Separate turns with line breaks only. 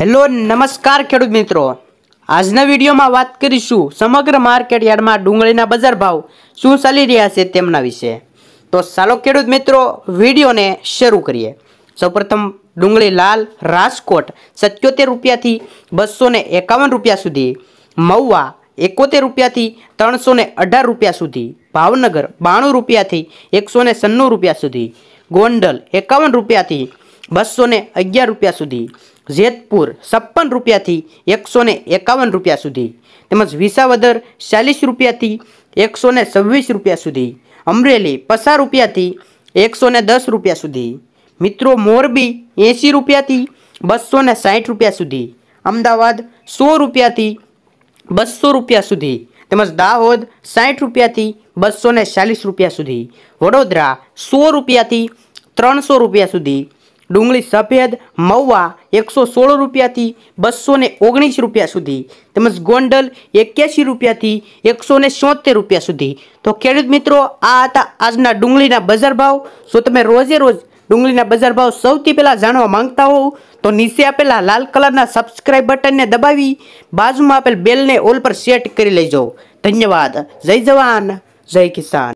hello નમસ્કાર ખેડૂત મિત્રો આજના વિડીયોમાં વાત કરીશું સમગ્ર માર્કેટ યાર્ડમાં ડુંગળીના બજાર ભાવ શું ચાલી રહ્યા છે તેમના વિશે તો ચાલો ખેડૂત મિત્રો વિડીયોને શરૂ કરીએ સૌપ્રથમ ડુંગળી લાલ રાજકોટ સત્યોતેર રૂપિયાથી બસો એકાવન રૂપિયા સુધી મહુવા એકોતેર રૂપિયાથી ત્રણસો અઢાર રૂપિયા સુધી ભાવનગર બાણું રૂપિયાથી એકસો સન્નું રૂપિયા સુધી ગોંડલ એકાવન રૂપિયાથી બસો ને અગિયાર રૂપિયા સુધી જેતપુર છપ્પન રૂપિયાથી એકસો ને એકાવન રૂપિયા સુધી તેમજ વિસાવદર ચાલીસ રૂપિયાથી એકસો ને છવ્વીસ રૂપિયા સુધી અમરેલી પસાર રૂપિયાથી એકસો ને દસ રૂપિયા સુધી મિત્રો મોરબી એંસી રૂપિયાથી બસો ને સાહીઠ રૂપિયા સુધી અમદાવાદ સો રૂપિયાથી બસો રૂપિયા સુધી તેમજ દાહોદ સાઠ રૂપિયાથી બસો ને ચાલીસ રૂપિયા સુધી વડોદરા સો રૂપિયાથી ત્રણસો રૂપિયા સુધી ડુંગળી સફેદ મવવા એકસો સોળ રૂપિયાથી બસો ને ઓગણીસ રૂપિયા સુધી તેમજ ગોંડલ એક્યાસી રૂપિયાથી એકસો ને સોતેર રૂપિયા સુધી તો ખેડૂત મિત્રો આ હતા આજના ડુંગળીના બજાર ભાવ જો તમે રોજે રોજ ડુંગળીના બજાર ભાવ સૌથી પહેલાં જાણવા માંગતા હોવ તો નીચે આપેલા લાલ કલરના સબસ્ક્રાઈબ બટનને દબાવી બાજુમાં આપેલ બેલને ઓલ પર સેટ કરી લેજો ધન્યવાદ જય જવાન જય કિસાન